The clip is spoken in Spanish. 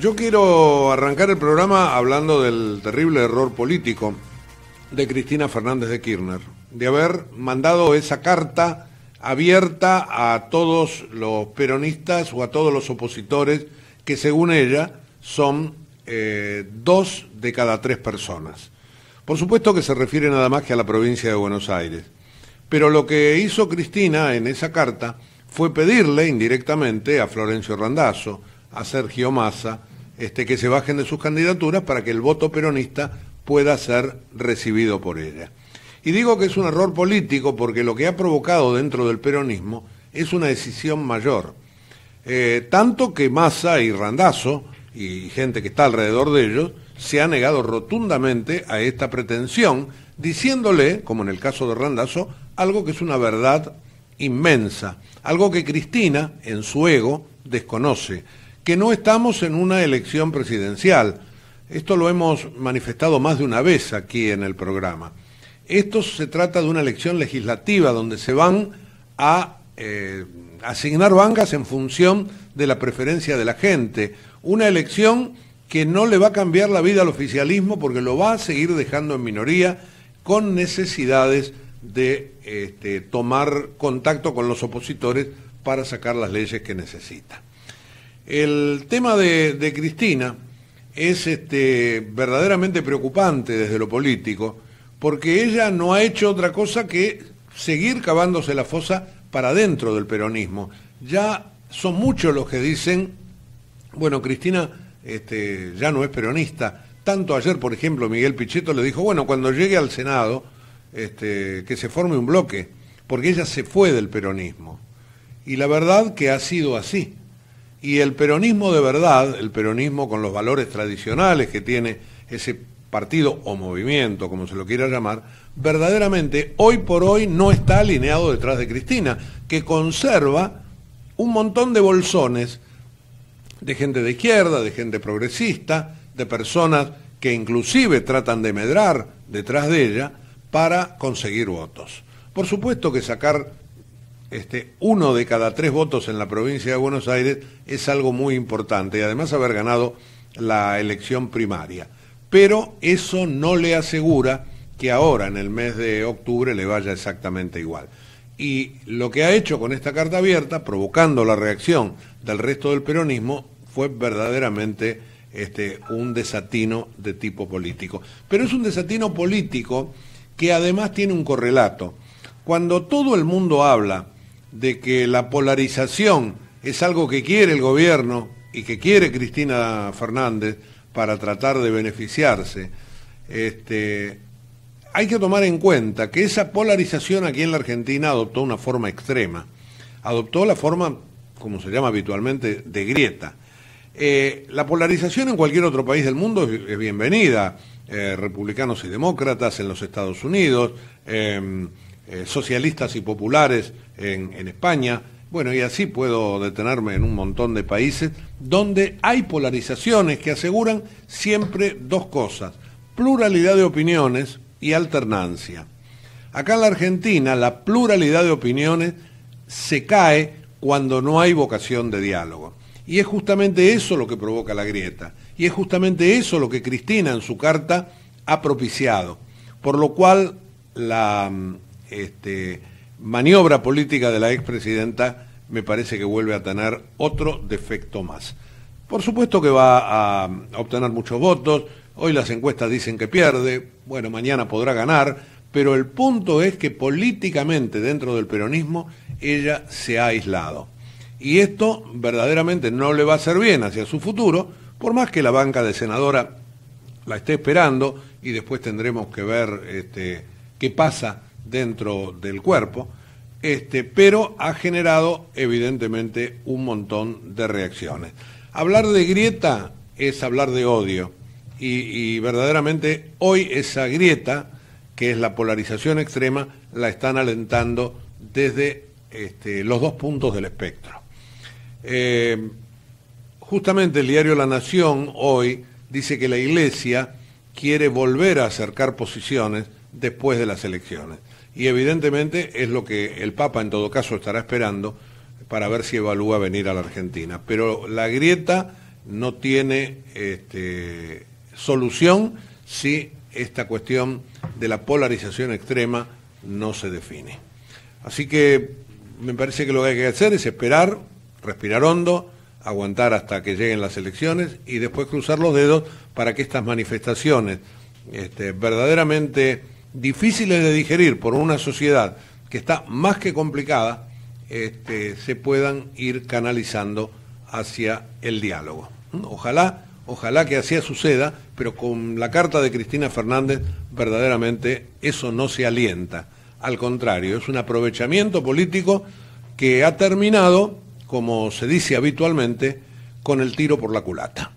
Yo quiero arrancar el programa hablando del terrible error político de Cristina Fernández de Kirchner, de haber mandado esa carta abierta a todos los peronistas o a todos los opositores, que según ella son eh, dos de cada tres personas. Por supuesto que se refiere nada más que a la provincia de Buenos Aires, pero lo que hizo Cristina en esa carta fue pedirle indirectamente a Florencio Randazzo, a Sergio Massa este, que se bajen de sus candidaturas para que el voto peronista pueda ser recibido por ella. Y digo que es un error político porque lo que ha provocado dentro del peronismo es una decisión mayor. Eh, tanto que Massa y Randazo y gente que está alrededor de ellos se ha negado rotundamente a esta pretensión, diciéndole, como en el caso de Randazo, algo que es una verdad inmensa, algo que Cristina, en su ego, desconoce que no estamos en una elección presidencial. Esto lo hemos manifestado más de una vez aquí en el programa. Esto se trata de una elección legislativa donde se van a eh, asignar bancas en función de la preferencia de la gente. Una elección que no le va a cambiar la vida al oficialismo porque lo va a seguir dejando en minoría con necesidades de este, tomar contacto con los opositores para sacar las leyes que necesita. El tema de, Cristina es este, verdaderamente preocupante desde lo político, porque ella no ha hecho otra cosa que seguir cavándose la fosa para dentro del peronismo. Ya son muchos los que dicen, bueno, Cristina este, ya no es peronista. Tanto ayer, por ejemplo, Miguel Pichetto le dijo, bueno, cuando llegue al Senado, este, que se forme un bloque, porque ella se fue del peronismo. Y la verdad que ha sido así. Y el peronismo de verdad, el peronismo con los valores tradicionales que tiene ese partido o movimiento, como se lo quiera llamar, verdaderamente hoy por hoy no está alineado detrás de Cristina, que conserva un montón de bolsones de gente de izquierda, de gente progresista, de personas que inclusive tratan de medrar detrás de ella para conseguir votos. Por supuesto que sacar este, uno de cada tres votos en la provincia de Buenos Aires es algo muy importante y además haber ganado la elección primaria. Pero eso no le asegura que ahora, en el mes de octubre, le vaya exactamente igual. Y lo que ha hecho con esta carta abierta, provocando la reacción del resto del peronismo, fue verdaderamente este, un desatino de tipo político. Pero es un desatino político que además tiene un correlato. Cuando todo el mundo habla de que la polarización es algo que quiere el gobierno y que quiere Cristina Fernández para tratar de beneficiarse, este, hay que tomar en cuenta que esa polarización aquí en la Argentina adoptó una forma extrema, adoptó la forma, como se llama habitualmente, de grieta. Eh, la polarización en cualquier otro país del mundo es bienvenida, eh, republicanos y demócratas en los Estados Unidos, em, eh, socialistas y populares en España. Bueno, y así puedo detenerme en un montón de países donde hay polarizaciones que aseguran siempre dos cosas, pluralidad de opiniones y alternancia. Acá en la Argentina la pluralidad de opiniones se cae cuando no hay vocación de diálogo. Y es justamente eso lo que provoca la grieta. Y es justamente eso lo que Cristina en su carta ha propiciado. Por lo cual la mm, este, maniobra política de la expresidenta me parece que vuelve a tener otro defecto más. Por supuesto que va a obtener muchos votos, hoy las encuestas dicen que pierde, bueno, mañana podrá ganar, pero el punto es que políticamente dentro del peronismo ella se ha aislado. Y esto verdaderamente no le va a hacer bien hacia su futuro, por más que la banca de senadora la esté esperando y después tendremos que ver este, qué pasa dentro del cuerpo, este, pero ha generado evidentemente un montón de reacciones. Hablar de grieta es hablar de odio y, verdaderamente hoy esa grieta, que es la polarización extrema, la están alentando desde este, los dos puntos del espectro. Eh, justamente el diario La Nación hoy dice que la Iglesia quiere volver a acercar posiciones después de las elecciones y evidentemente es lo que el Papa en todo caso estará esperando para ver si evalúa venir a la Argentina. Pero la grieta no tiene este, solución si esta cuestión de la polarización extrema no se define. Así que me parece que lo que hay que hacer es esperar, respirar hondo, aguantar hasta que lleguen las elecciones y después cruzar los dedos para que estas manifestaciones este, verdaderamente difíciles de digerir por una sociedad que está más que complicada, este, se puedan ir canalizando hacia el diálogo. ¿Mm? Ojalá, ojalá que así suceda, pero con la carta de Cristina Fernández verdaderamente eso no se alienta. Al contrario, es un aprovechamiento político que ha terminado, como se dice habitualmente, con el tiro por la culata.